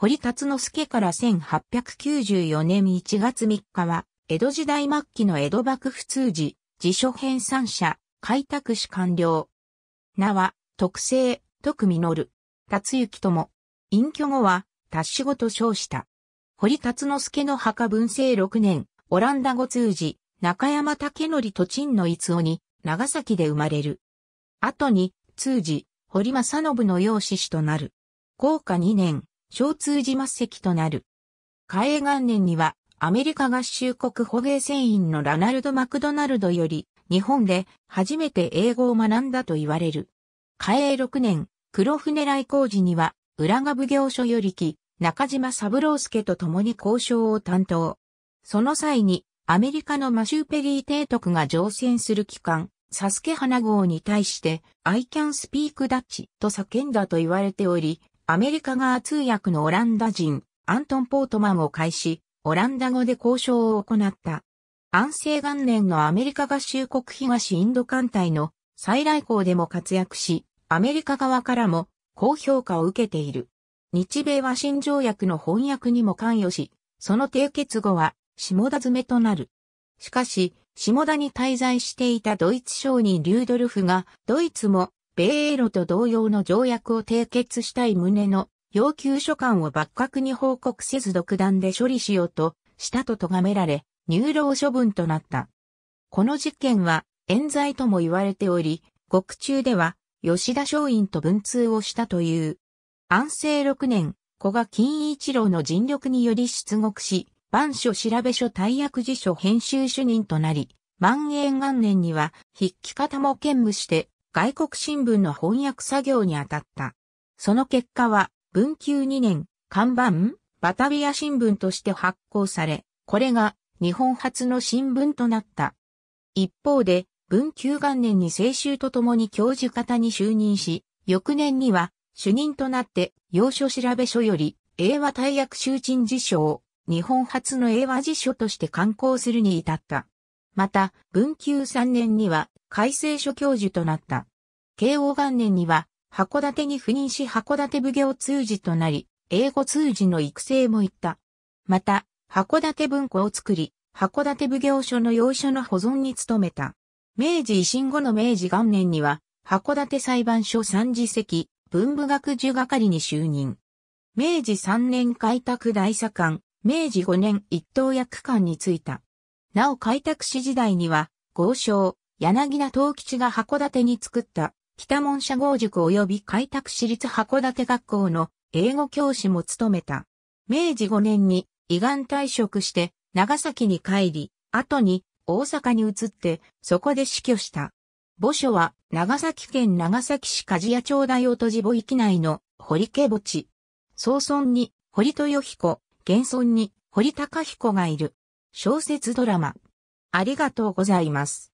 堀達之助から1894年1月3日は、江戸時代末期の江戸幕府通事、辞書編三者、開拓史官僚。名は、特政、徳実、達之とも。隠居後は、達仕事称した。堀達之助の墓文政6年、オランダ語通事、中山武則と陳の逸夫に、長崎で生まれる。後に、通事、堀正信の養子子となる。高下2年、小通寺末席となる。嘉永元年には、アメリカ合衆国捕鯨船員のラナルド・マクドナルドより、日本で初めて英語を学んだと言われる。嘉永6年、黒船来工時には、浦賀奉行所より来、中島三郎助と共に交渉を担当。その際に、アメリカのマシューペリー提督が乗船する機関、サスケ花号に対して、I can speak Dutch と叫んだと言われており、アメリカ側通訳のオランダ人、アントン・ポートマンを介し、オランダ語で交渉を行った。安政元年のアメリカ合衆国東インド艦隊の再来航でも活躍し、アメリカ側からも高評価を受けている。日米和親条約の翻訳にも関与し、その締結後は下田詰めとなる。しかし、下田に滞在していたドイツ商人リュードルフが、ドイツも米英ロと同様の条約を締結したい旨の要求書簡を幕閣に報告せず独断で処理しようとしたと咎められ、入牢処分となった。この事件は冤罪とも言われており、獄中では吉田松陰と文通をしたという。安政6年、古賀金一郎の尽力により出獄し、番所調べ書大役辞書編集主任となり、万延元年には筆記方も兼務して外国新聞の翻訳作業に当たった。その結果は、文久2年、看板、バタビア新聞として発行され、これが日本初の新聞となった。一方で、文久元年に青春と共に教授方に就任し、翌年には主任となって、要所調べ書より、英和大役囚人辞書を日本初の英和辞書として刊行するに至った。また、文久3年には改正書教授となった。慶応元年には、函館に赴任し函館奉行通事となり、英語通事の育成も行った。また、函館文庫を作り、函館奉行所の要所の保存に努めた。明治維新後の明治元年には、函館裁判所三次席、文部学授係に就任。明治三年開拓大佐官、明治五年一等役官に就いた。なお開拓史時代には、豪商、柳田東吉が函館に作った北門社合塾及び開拓私立函館学校の英語教師も務めた。明治5年に胃がん退職して長崎に帰り、後に大阪に移ってそこで死去した。墓所は長崎県長崎市鍛冶屋町大音寺墓域内の堀家墓地。総村に堀豊彦、現村に堀高彦がいる。小説ドラマ。ありがとうございます。